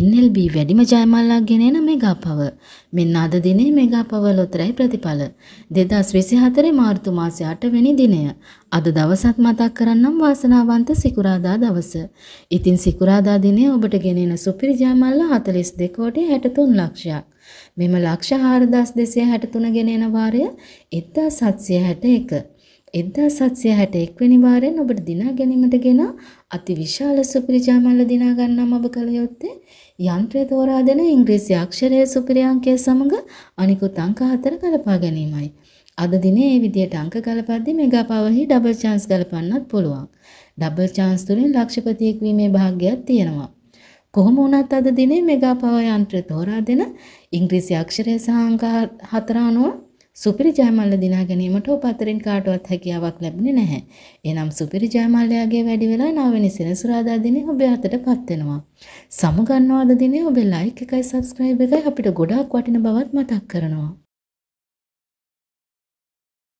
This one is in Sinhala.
NLB වැඩිම ජයමල්ලක් ගෙනෙන මෙගා පව. මෙන්න අද දිනේ මෙගා පව ලොතරැයි ප්‍රතිඵල. 2024 මාර්තු මාසයේ 8 වෙනි දිනය. අද දවසත් මතක් කරන්නම් වාසනාවන්ත සිකුරාදා දවස. ඉතින් සිකුරාදා දිනේ ඔබට ගෙනෙන සුපිරි ජයමල්ල 42 කෝටි 63 ලක්ෂයක්. මෙම ලක්ෂ 4263 ගෙනෙන වාරය 1761. එදදා සත්සය හැට එක්වැනිවාරෙන් ඔබට දිනා ගැනීමට ගෙන අති විශාල සුපිරිජාමල්ල දිනාගන්නම් ඔබ කළ යොත්තේ යන්ත්‍රය තෝරා දෙන ඉංග්‍රීසි අක්ෂරය සුපිරියංකය සමඟ අනිකුත් අංක හතර කලපා ගැනීමයි. අද දිනේ ඒ විදියට අංක ගලපද්දි මෙගා පවහි ඩබල් චාන්ස් ගලපන්නත් පුළුවන්. ඩබල් චාන්ස් තුලින් ලක්ෂපතියෙක් වීමේ භාග්‍යයක් තියෙනවා. කොහොම වුණත් අද දිනේ මෙගා පව යන්ත්‍රය තෝරා දෙන ඉංග්‍රීසි අක්ෂරය සහ අංක හතර අනුව සුපිරි ජයමල්ල දිනා ගැනීමට ඔබ අතරින් කාටවත් හැකියාවක් ලැබෙන්නේ නැහැ. එනම් සුපිරි ජයමල්ලයාගේ වැඩි වෙලා 9 වෙනි සෙනසුරාදා දිනේ ඔබ අතටපත් වෙනවා. සමුගන්නවාද දිනේ ඔබ ලයික් එකයි subscribe එකයි අපිට ගොඩාක් වටින බවත් මතක් කරනවා.